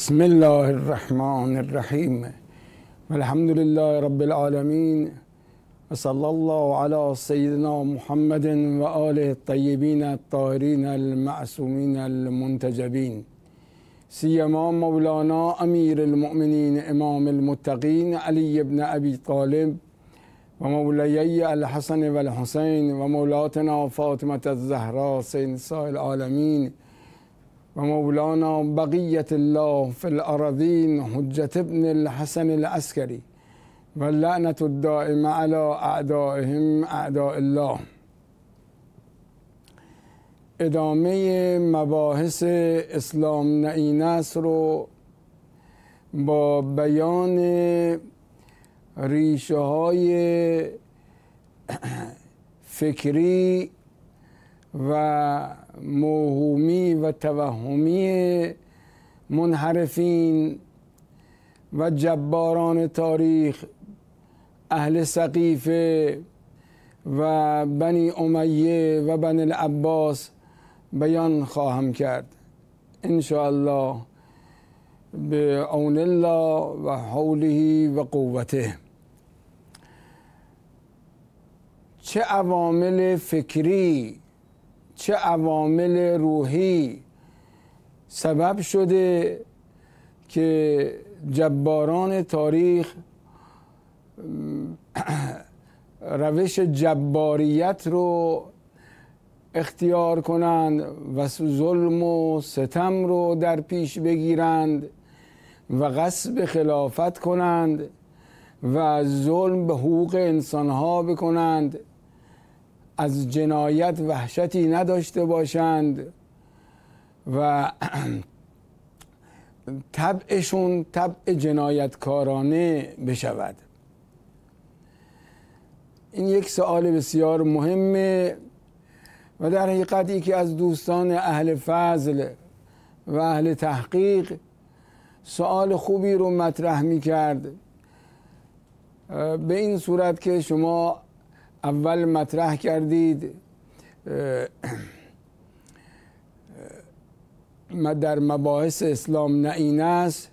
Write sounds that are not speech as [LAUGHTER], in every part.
بسم الله الرحمن الرحيم والحمد لله رب العالمين وصلى الله على سيدنا محمد وآله الطيبين الطاهرين المعصومين المنتجبين سيما مولانا أمير المؤمنين إمام المتقين علي بن أبي طالب ومولاي الحسن والحسين ومولاتنا فاطمة الزهراء سيد العالمين ومولانا بقية الله في الأراضين حجة ابن الحسن العسكري واللعنة الدائمة على أعدائهم أعداء الله ادامه مباحث اسلام نعینست رو با بیان ریشه های [CLEARS THROAT] فکری و موهومی و توهمی منحرفین و جباران تاریخ اهل سقیفه و بنی امیه و بنی العباس بیان خواهم کرد ان الله به عون الله و حوله و قوته چه عوامل فکری چه عوامل روحی سبب شده که جباران تاریخ [CLEARS THROAT] روش جباریت رو اختیار کنند و ظلم و ستم رو در پیش بگیرند و غصب خلافت کنند و ظلم به حقوق انسانها بکنند از جنایت وحشتی نداشته باشند و [CLEARS THROAT] طبعشون طبع جنایتکارانه بشود این یک سوال بسیار مهمه و در حقیقت یکی از دوستان اهل فضل و اهل تحقیق سوال خوبی رو مطرح می کرد به این صورت که شما اول مطرح کردید در مباحث اسلام نه این است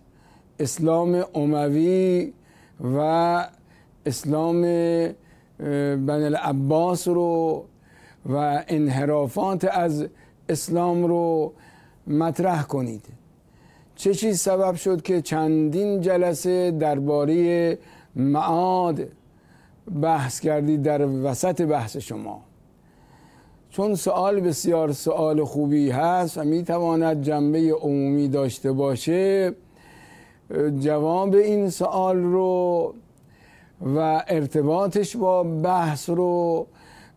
اسلام اموی و اسلام بن العباس رو و انحرافات از اسلام رو مطرح کنید چه چیز سبب شد که چندین جلسه درباره معاد بحث کردید در وسط بحث شما چون سوال بسیار سوال خوبی هست و می تواند جنبه عمومی داشته باشه جواب این سوال رو و ارتباطش با بحث رو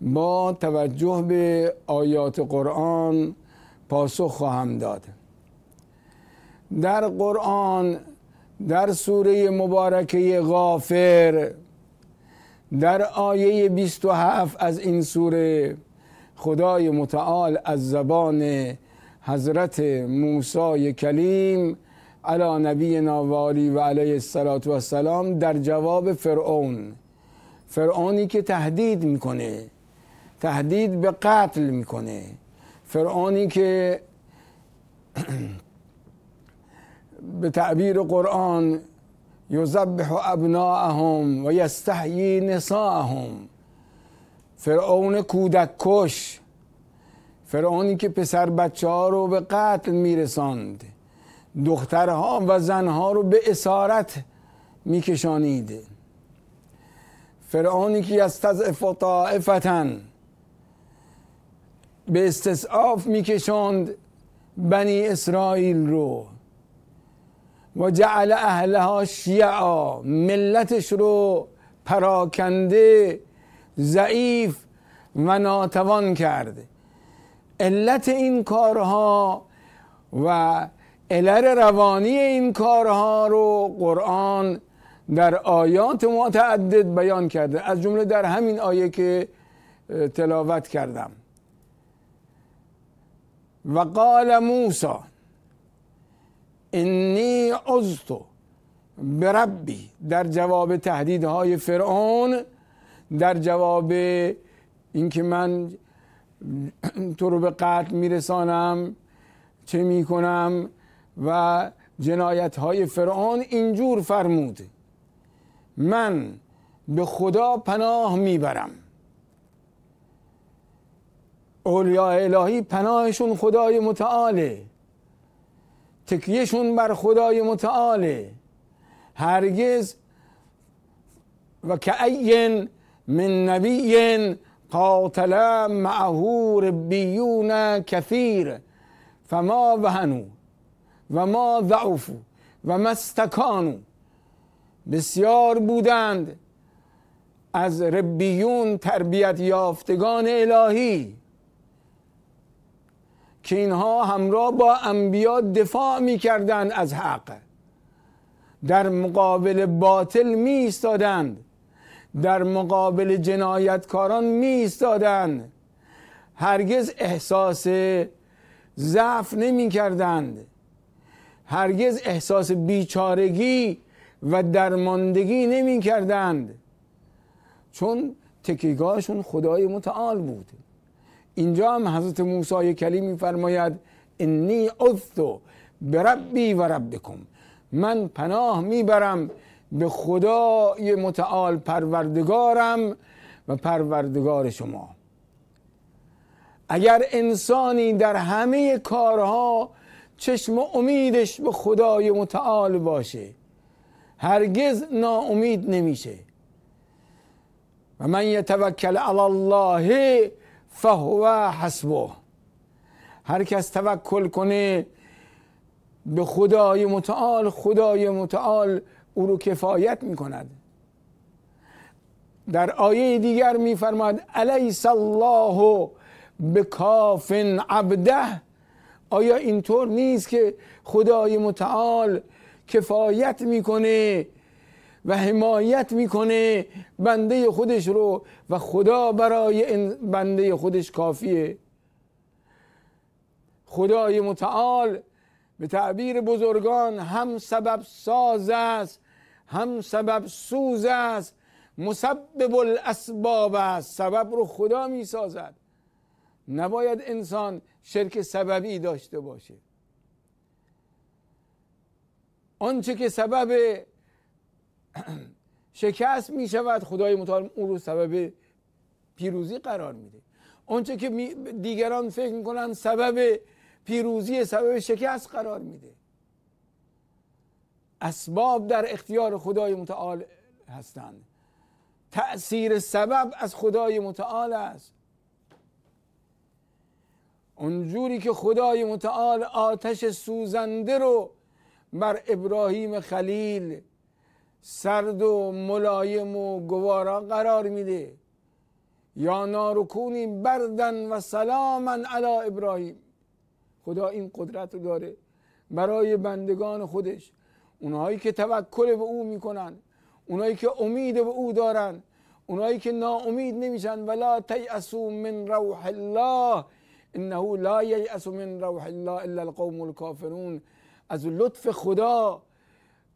با توجه به آیات قرآن پاسخ خواهم داد در قرآن در سوره مبارکه غافر در آیه 27 از این سوره خدای متعال از زبان حضرت موسی کلیم علی نبی ناوالی و علیه السلام در جواب فرعون فرعونی که تهدید میکنه تهدید به قتل میکنه فرعونی که [CLEARS THROAT] به تعبیر قرآن یذبح ابناءهم و یستحیی نساءهم فرعون کودک کش فرعونی که پسر بچه ها رو به قتل میرساند دخترها و زنها رو به اسارت میکشانید فرعونی که از یستضعف طائفتن به استصاف میکشند بنی اسرائیل رو و جعل اهلها شیعا ملتش رو پراکنده ضعیف و ناتوان کرده علت این کارها و علر روانی این کارها رو قرآن در آیات متعدد بیان کرده از جمله در همین آیه که تلاوت کردم و قال موسی انی عزتو به ربی در جواب تهدیدهای فرعون در جواب اینکه من تو رو به قتل میرسانم چه میکنم و جنایت های فرعون اینجور فرمود من به خدا پناه میبرم اولیاء الهی پناهشون خدای متعاله تکیهشون بر خدای متعاله هرگز و که من نبی قاتل معهور ربیون کثیر فما وهنو و ما ضعفو و ما استکانو بسیار بودند از ربیون تربیت یافتگان الهی که اینها همراه با انبیا دفاع میکردند از حق در مقابل باطل می ایستادند در مقابل جنایتکاران می ایستادند هرگز احساس ضعف نمی کردند هرگز احساس بیچارگی و درماندگی نمی کردند چون تکیگاهشون خدای متعال بود اینجا هم حضرت موسی کلیم میفرماید انی عذت به ربی و ربکم من پناه میبرم به خدای متعال پروردگارم و پروردگار شما اگر انسانی در همه کارها چشم امیدش به خدای متعال باشه هرگز ناامید نمیشه و من یتوکل علی الله فهو حسبه هر کس توکل کنه به خدای متعال خدای متعال او رو کفایت می کند در آیه دیگر میفرماد الیس الله به کاف عبده آیا اینطور نیست که خدای متعال کفایت میکنه و حمایت میکنه بنده خودش رو و خدا برای بنده خودش کافیه خدای متعال به تعبیر بزرگان هم سبب ساز است هم سبب سوز است مسبب الاسباب است سبب رو خدا میسازد نباید انسان شرک سببی داشته باشه آنچه که سبب [CLEARS THROAT] شکست می شود خدای متعال اون رو سبب پیروزی قرار میده اونچه که دیگران فکر میکنن سبب پیروزی سبب شکست قرار میده اسباب در اختیار خدای متعال هستند تأثیر سبب از خدای متعال است اونجوری که خدای متعال آتش سوزنده رو بر ابراهیم خلیل سرد و ملایم و گوارا قرار میده یا نارکونی بردن و سلاما علی ابراهیم خدا این قدرت رو داره برای بندگان خودش اونایی که توکل به او میکنن اونایی که امید به او دارن اونایی که ناامید نمیشن ولا تیأسوا من روح الله انه لا ییأس من روح الله الا القوم الكافرون از لطف خدا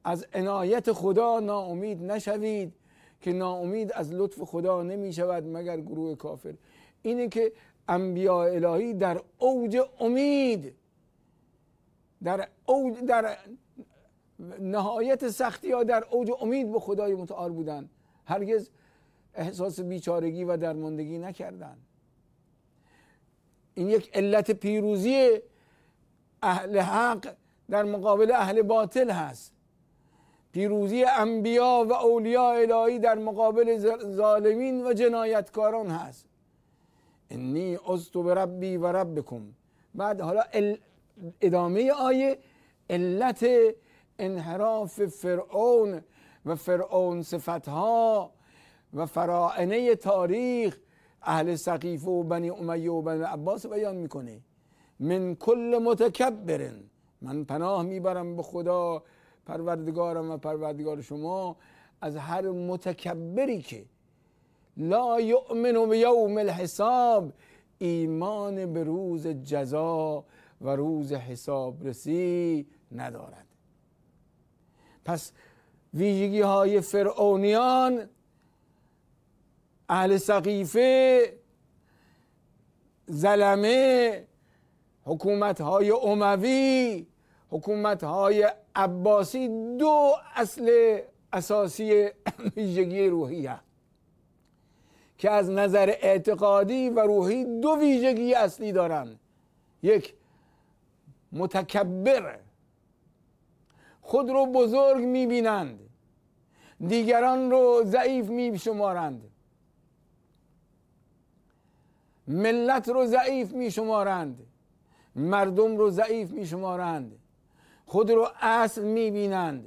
از عنایت خدا ناامید نشوید که ناامید از لطف خدا نمی شود مگر گروه کافر اینه که انبیاء الهی در اوج امید در در نهایت سختی ها در اوج امید به خدای متعال بودند هرگز احساس بیچارگی و درماندگی نکردند این یک علت پیروزی اهل حق در مقابل اهل باطل هست پیروزی انبیا و اولیاء الهی در مقابل ظالمین و جنایتکاران هست انی عزت به ربی و ربکم بعد حالا ادامه آیه علت انحراف فرعون و فرعون صفتها و فراعنه تاریخ اهل سقیفه و بنی امیه و بنی عباس بیان میکنه من کل متکبرن من پناه میبرم به خدا پروردگارم و پروردگار شما از هر متکبری که لا یؤمن به یوم الحساب ایمان به روز جزا و روز حساب رسی ندارد پس ویژگی های فرعونیان اهل سقیفه زلمه حکومت های اموی حکومت های عباسی دو اصل اساسی [CLEARS THROAT] ویژگی روحی هست که از نظر اعتقادی و روحی دو ویژگی اصلی دارند یک متکبر خود رو بزرگ میبینند دیگران رو ضعیف میشمارند ملت رو ضعیف میشمارند مردم رو ضعیف میشمارند خود رو اصل میبینند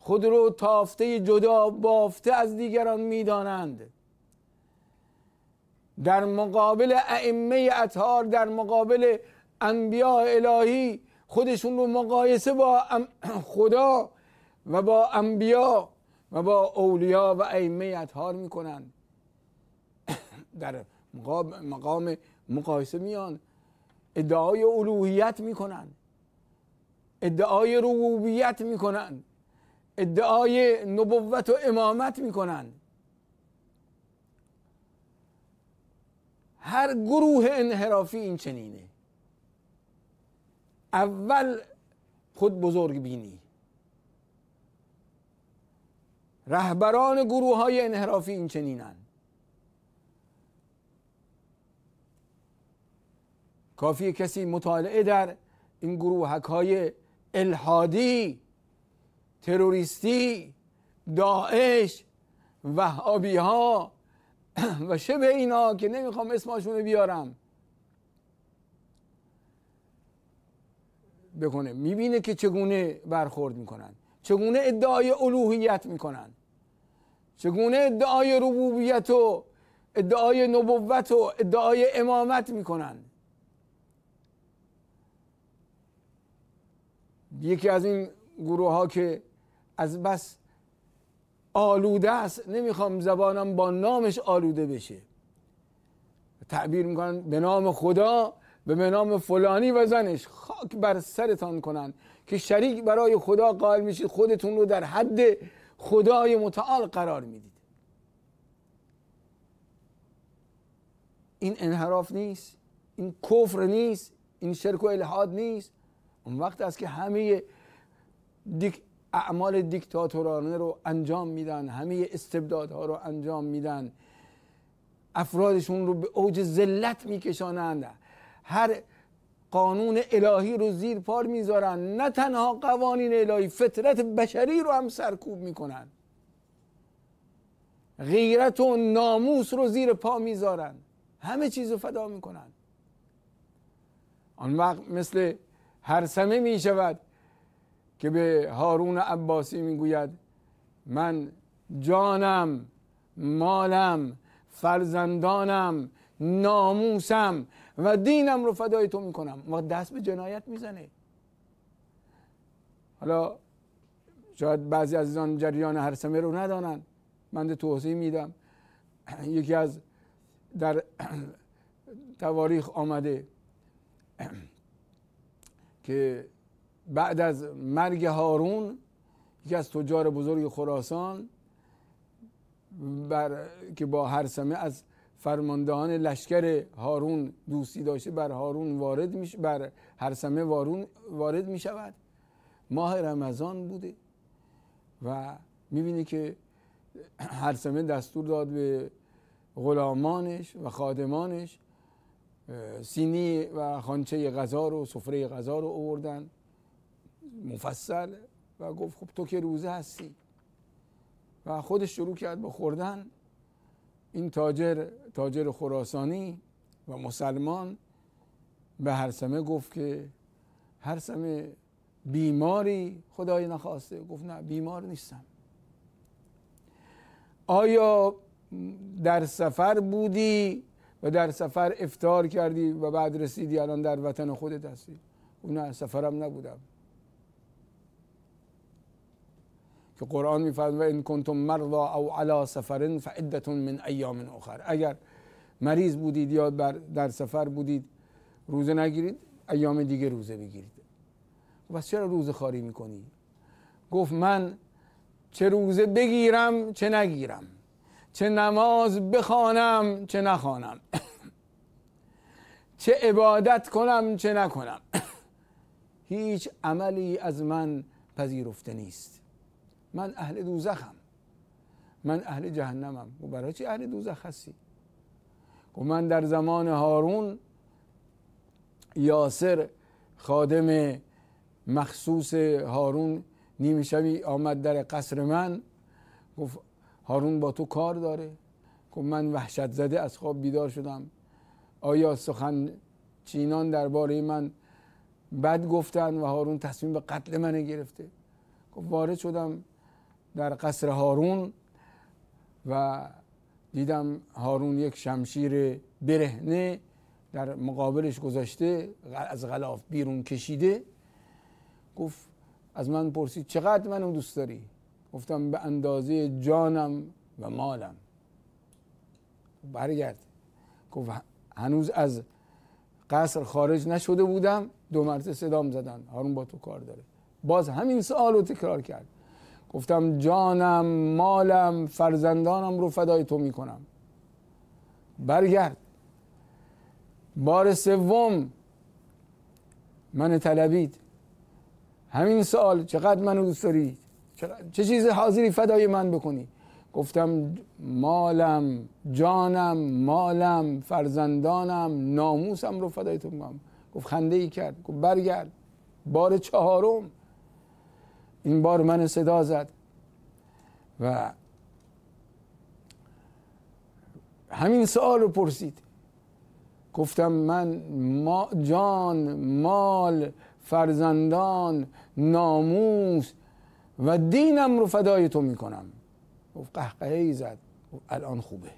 خود رو تافته جدا بافته از دیگران میدانند در مقابل ائمه اطهار در مقابل انبیاء الهی خودشون رو مقایسه با [CLEARS THROAT] خدا و با انبیا و با اولیاء و ائمه اطهار میکنند [CLEARS THROAT] در مقام مقایسه میان ادعای الوهیت میکنند ادعای ربوبیت میکنند ادعای نبوت و امامت میکنند هر گروه انحرافی این چنینه اول خود بزرگ بینی رهبران گروه های انحرافی این چنینن کافی کسی مطالعه در این گروه های الهادی تروریستی داعش وهابی ها [CLEARS THROAT] و شبه اینا که نمیخوام اسمشون بیارم بکنه میبینه که چگونه برخورد میکنن چگونه ادعای الوهیت میکنن چگونه ادعای ربوبیت و ادعای نبوت و ادعای امامت میکنن یکی از این گروه ها که از بس آلوده است نمیخوام زبانم با نامش آلوده بشه تعبیر میکنن به نام خدا به نام فلانی و زنش خاک بر سرتان کنن که شریک برای خدا قائل میشید خودتون رو در حد خدای متعال قرار میدید این انحراف نیست این کفر نیست این شرک و الحاد نیست اون وقت است که همه اعمال دیکتاتورانه رو انجام میدن همه استبدادها رو انجام میدن افرادشون رو به اوج ذلت میکشانند هر قانون الهی رو زیر پار میذارن نه تنها قوانین الهی فطرت بشری رو هم سرکوب میکنن غیرت و ناموس رو زیر پا میذارن همه چیز رو فدا میکنن آن وقت مثل هرسمه می شود که به هارون عباسی میگوید من جانم مالم فرزندانم ناموسم و دینم رو فدای تو میکنم ما دست به جنایت میزنه حالا شاید بعضی از آن جریان هرسمه رو ندانند من توضیح میدم [CLEARS THROAT] یکی از در [CLEARS THROAT] تواریخ آمده [CLEARS THROAT] که بعد از مرگ هارون یکی از تجار بزرگ خراسان بر که با هرسمه از فرماندهان لشکر هارون دوستی داشته بر هارون وارد میش... بر هرسمه وارون وارد می شود ماه رمضان بوده و می میبینه که هرسمه دستور داد به غلامانش و خادمانش سینی و خانچه غذا رو سفره غذا رو آوردن مفصل و گفت خب تو که روزه هستی و خودش شروع کرد به خوردن این تاجر تاجر خراسانی و مسلمان به هرسمه گفت که هرسمه بیماری خدای نخواسته گفت نه بیمار نیستم آیا در سفر بودی و در سفر افتار کردی و بعد رسیدی الان در وطن خودت هستی اون سفرم نبودم که قرآن میفرماید و این کنتم مرضا او علا سفرن فعدتون من ایام اخر اگر مریض بودید یا در سفر بودید روزه نگیرید ایام دیگه روزه بگیرید پس چرا روزه خاری میکنی گفت من چه روزه بگیرم چه نگیرم چه نماز بخوانم چه نخوانم [COUGHS] چه عبادت کنم چه نکنم [COUGHS] هیچ عملی از من پذیرفته نیست من اهل دوزخم من اهل جهنمم و خب برای چی اهل دوزخ هستی و خب من در زمان هارون یاسر خادم مخصوص هارون نیمه شبی آمد در قصر من گفت هارون با تو کار داره که خب من وحشت زده از خواب بیدار شدم آیا سخن چینان درباره من بد گفتن و هارون تصمیم به قتل منه گرفته گفت خب وارد شدم در قصر هارون و دیدم هارون یک شمشیر برهنه در مقابلش گذاشته از غلاف بیرون کشیده گفت از من پرسید چقدر منو دوست داری گفتم به اندازه جانم و مالم برگرد گفت هنوز از قصر خارج نشده بودم دو مرتبه صدام زدن هارون با تو کار داره باز همین سوال رو تکرار کرد گفتم جانم مالم فرزندانم رو فدای تو میکنم برگرد بار سوم من طلبید همین سوال چقدر منو دوست دارید چه چیز حاضری فدای من بکنی گفتم مالم جانم مالم فرزندانم ناموسم رو فدای تو میکنم گفت خنده ای کرد گفت برگرد بار چهارم این بار من صدا زد و همین سوال رو پرسید گفتم من ما جان مال فرزندان ناموس و دینم رو فدای تو میکنم گفت قهقه ای زد الان خوبه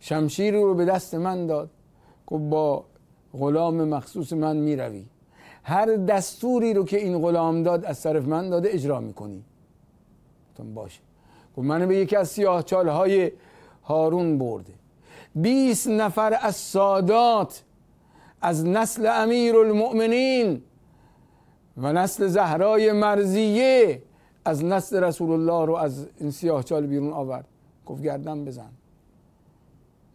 شمشیر رو به دست من داد گفت با غلام مخصوص من میروی هر دستوری رو که این غلام داد از طرف من داده اجرا میکنی گفتم باشه گفت منو به یکی از سیاهچال های هارون برده 20 نفر از سادات از نسل امیر المؤمنین و نسل زهرای مرزیه از نسل رسول الله رو از این سیاه چال بیرون آورد گفت گردم بزن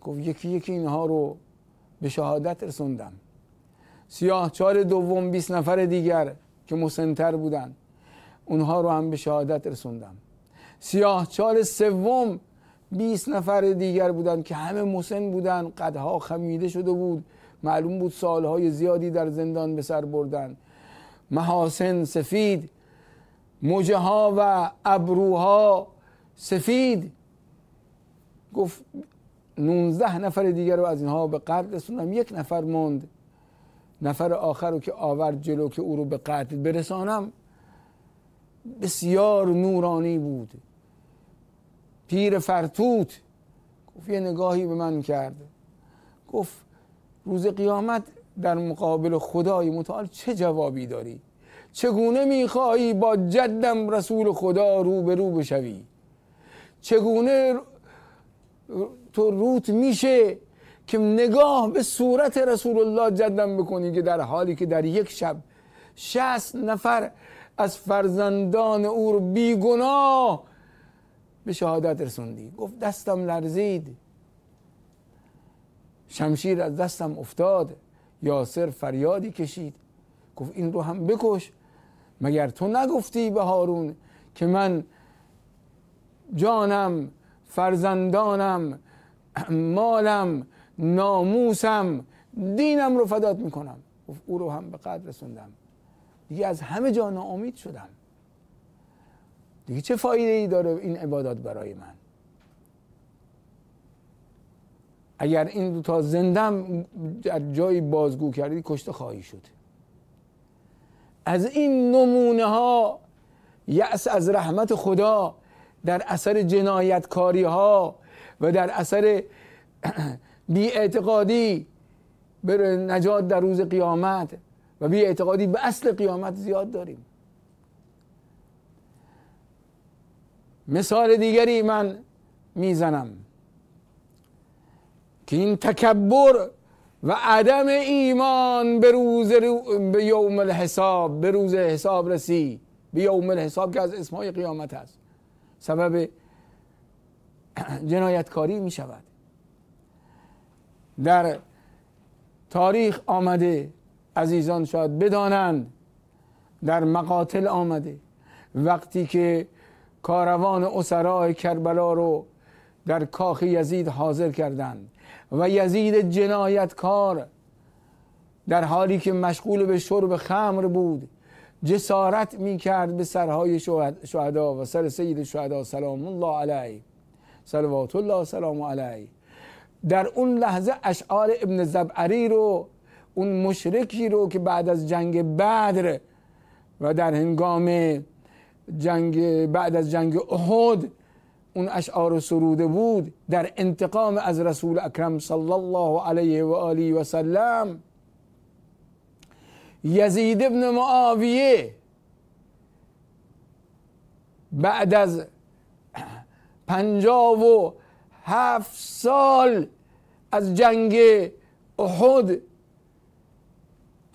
گفت یکی یکی اینها رو به شهادت رسوندم سیاه چال دوم 20 نفر دیگر که مسنتر بودن اونها رو هم به شهادت رسوندم سیاه چال سوم 20 نفر دیگر بودن که همه مسن بودن قدها خمیده شده بود معلوم بود سالهای زیادی در زندان به سر بردن محاسن سفید موجه ها و ابروها سفید گفت 19 نفر دیگر رو از اینها به قتل رسوندم یک نفر موند نفر آخر رو که آورد جلو که او رو به قتل برسانم بسیار نورانی بود پیر فرتوت گفت یه نگاهی به من کرد گفت روز قیامت در مقابل خدای متعال چه جوابی داری چگونه میخواهی با جدم رسول خدا رو رو بشوی چگونه تو روت میشه که نگاه به صورت رسول الله جدم بکنی که در حالی که در یک شب شست نفر از فرزندان او رو بیگناه به شهادت رسوندی گفت دستم لرزید شمشیر از دستم افتاد یاسر فریادی کشید گفت این رو هم بکش مگر تو نگفتی به هارون که من جانم فرزندانم مالم ناموسم دینم رو فدات میکنم گفت او رو هم به قدر رسوندم دیگه از همه جا ناامید شدم دیگه چه فایده ای داره این عبادات برای من اگر این دو تا زندم در جایی بازگو کردی کشته خواهی شد از این نمونه ها یأس از رحمت خدا در اثر کاری ها و در اثر [CLEARS THROAT] اعتقادی به نجات در روز قیامت و اعتقادی به اصل قیامت زیاد داریم مثال دیگری من میزنم که این تکبر و عدم ایمان به روز رو... به یوم الحساب به روز حساب رسی به یوم الحساب که از اسمای قیامت است سبب جنایتکاری می شود در تاریخ آمده عزیزان شاید بدانند در مقاتل آمده وقتی که کاروان اسرای کربلا رو در کاخ یزید حاضر کردند و یزید جنایتکار در حالی که مشغول به شرب خمر بود جسارت می کرد به سرهای شهدا و سر سید شهدا سلام الله علیه صلوات الله سلام علیه در اون لحظه اشعار ابن زبعری رو اون مشرکی رو که بعد از جنگ بدر و در هنگام جنگ بعد از جنگ احد اون اشعار و سروده بود در انتقام از رسول اکرم صلی الله علیه و آله و سلم یزید ابن معاویه بعد از پنجاب و هفت سال از جنگ احد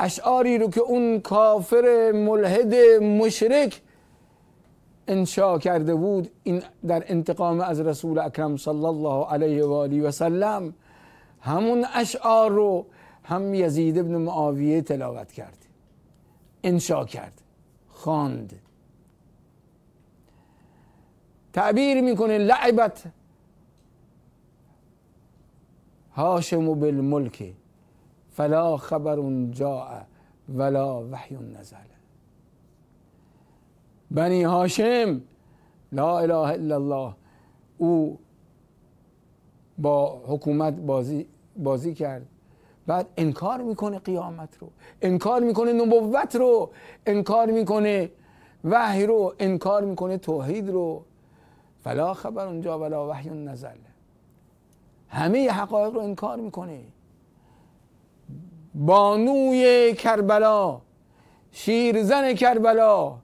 اشعاری رو که اون کافر ملحد مشرک انشا کرده بود این در انتقام از رسول اکرم صلی الله علیه و آله و سلم همون اشعار رو هم یزید ابن معاویه تلاوت کرد انشا کرد خواند تعبیر میکنه لعبت هاشم بالملک فلا خبر جاء ولا وحی نزل بنی هاشم لا اله الا الله او با حکومت بازی, بازی کرد بعد انکار میکنه قیامت رو انکار میکنه نبوت رو انکار میکنه وحی رو انکار میکنه توحید رو فلا خبر اونجا ولا وحی نزل همه حقایق رو انکار میکنه بانوی کربلا شیرزن کربلا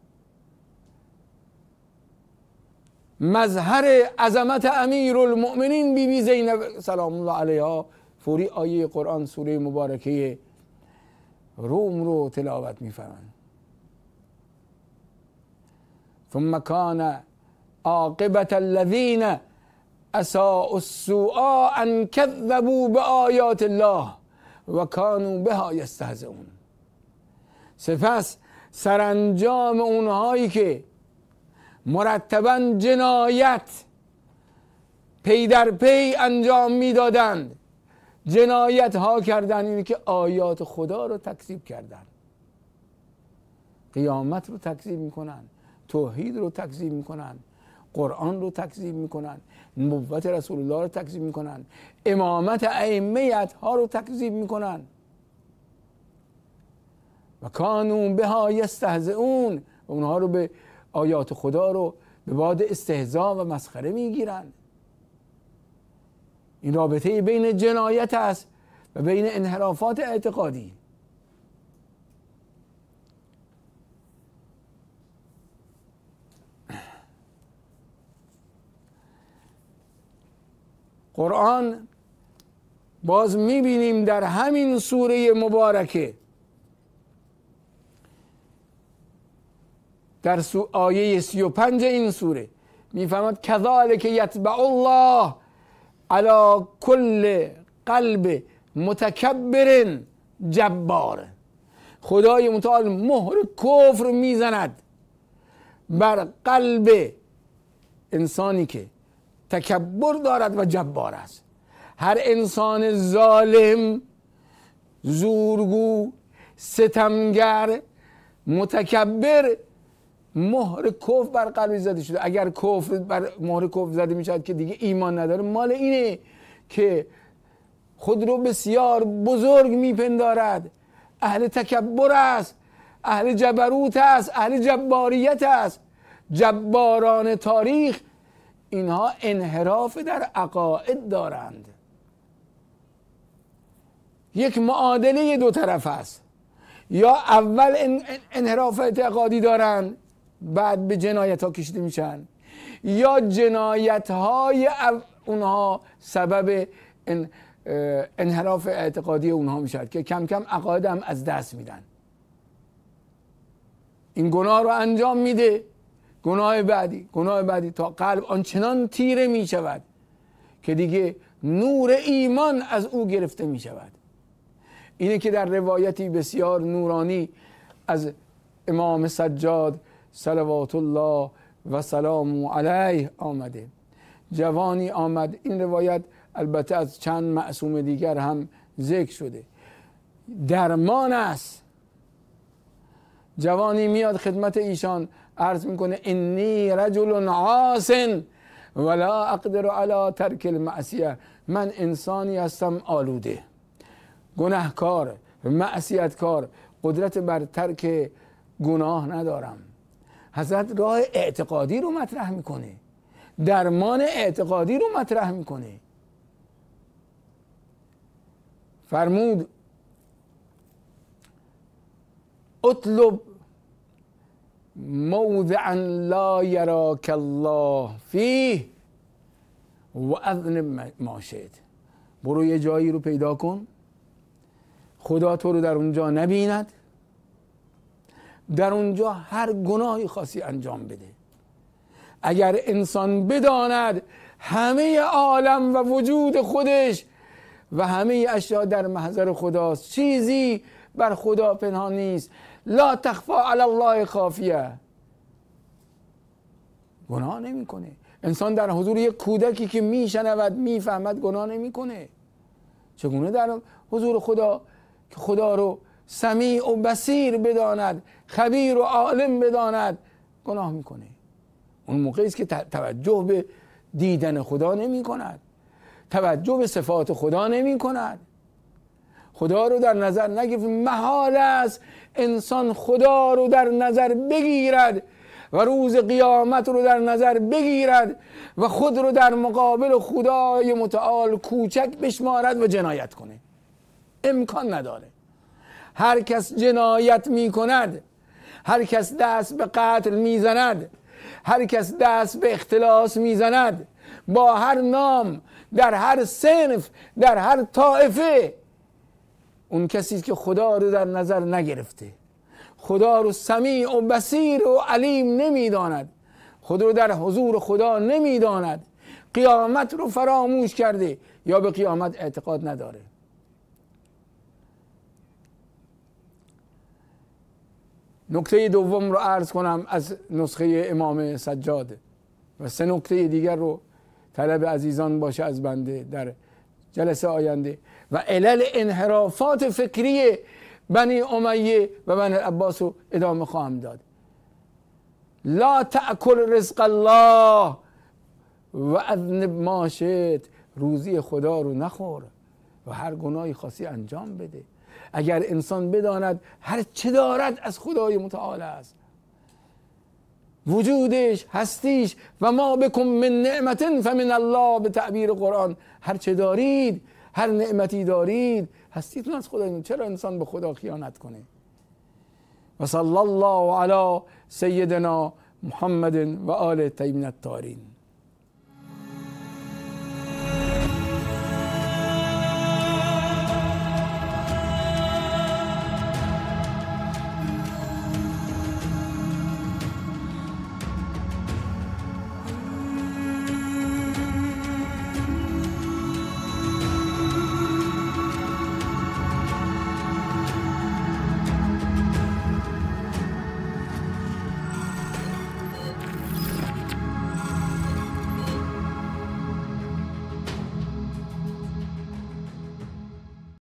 مظهر عظمت امیر المؤمنین بی بی زینب سلام الله علیها فوری آیه قرآن سوره مبارکه روم رو تلاوت میفرمن ثم کان عاقبت الذین اساء السوء ان کذبوا بآیات الله و کانوا بها یستهزئون سپس سرانجام اونهایی که مرتبا جنایت پی در پی انجام میدادند جنایت ها کردن اینه یعنی که آیات خدا رو تکذیب کردن قیامت رو تکذیب میکنن توحید رو تکذیب میکنن قرآن رو تکذیب میکنن نبوت رسول الله رو تکذیب میکنن امامت ائمه ها رو تکذیب میکنن و کانون بها یستهزئون اونها رو به آیات خدا رو به باد استهزا و مسخره میگیرند این رابطه بین جنایت است و بین انحرافات اعتقادی قرآن باز میبینیم در همین سوره مبارکه در سو آیه 35 این سوره میفهمد که یتبع الله علی کل قلب متکبر جبار خدای متعال مهر کفر میزند بر قلب انسانی که تکبر دارد و جبار است هر انسان ظالم زورگو ستمگر متکبر مهر کف بر قلبی زده شده اگر کف بر مهر زده میشد که دیگه ایمان نداره مال اینه که خود رو بسیار بزرگ میپندارد اهل تکبر است اهل جبروت است اهل جباریت است جباران تاریخ اینها انحراف در عقاید دارند یک معادله دو طرف است یا اول انحراف اعتقادی دارند بعد به جنایت ها کشیده میشن یا جنایت های اونها سبب انحراف اعتقادی اونها میشن که کم کم عقاید هم از دست میدن این گناه رو انجام میده گناه بعدی گناه بعدی تا قلب آنچنان تیره می شود که دیگه نور ایمان از او گرفته می شود اینه که در روایتی بسیار نورانی از امام سجاد صلوات الله و سلام علیه آمده جوانی آمد این روایت البته از چند معصوم دیگر هم ذکر شده درمان است جوانی میاد خدمت ایشان عرض میکنه انی رجل عاصن ولا اقدر علی ترک المعصیه من انسانی هستم آلوده گناهکار معصیتکار قدرت بر ترک گناه ندارم حضرت راه اعتقادی رو مطرح میکنه درمان اعتقادی رو مطرح میکنه فرمود اطلب موضعا لا یراک الله فیه و اذن ما شئت برو یه جایی رو پیدا کن خدا تو رو در اونجا نبیند در اونجا هر گناهی خاصی انجام بده اگر انسان بداند همه عالم و وجود خودش و همه اشیاء در محضر خداست چیزی بر خدا پنهان نیست لا تخفا علی الله خافیه گناه نمیکنه انسان در حضور یک کودکی که میشنود میفهمد گناه نمیکنه چگونه در حضور خدا که خدا رو سمیع و بسیر بداند خبیر و عالم بداند گناه میکنه اون موقعی است که توجه به دیدن خدا نمی کند توجه به صفات خدا نمی کند خدا رو در نظر نگرفت محال است انسان خدا رو در نظر بگیرد و روز قیامت رو در نظر بگیرد و خود رو در مقابل خدای متعال کوچک بشمارد و جنایت کنه امکان نداره هر کس جنایت می کند هر کس دست به قتل میزند هر کس دست به اختلاس زند، با هر نام در هر سنف در هر طائفه اون کسی که خدا رو در نظر نگرفته خدا رو سمیع و بصیر و علیم نمیداند خود رو در حضور خدا نمیداند قیامت رو فراموش کرده یا به قیامت اعتقاد نداره نکته دوم رو عرض کنم از نسخه امام سجاد و سه نکته دیگر رو طلب عزیزان باشه از بنده در جلسه آینده و علل انحرافات فکری بنی امیه و بنی عباس رو ادامه خواهم داد لا تأکل رزق الله و اذن ماشت روزی خدا رو نخور و هر گناهی خاصی انجام بده اگر انسان بداند هر چه دارد از خدای متعال است وجودش هستیش و ما بکن من نعمت فمن الله به تعبیر قرآن هر چه دارید هر نعمتی دارید هستیتون از خدا چرا انسان به خدا خیانت کنه و صلی الله علی سیدنا محمد و آل طیبین الطاهرین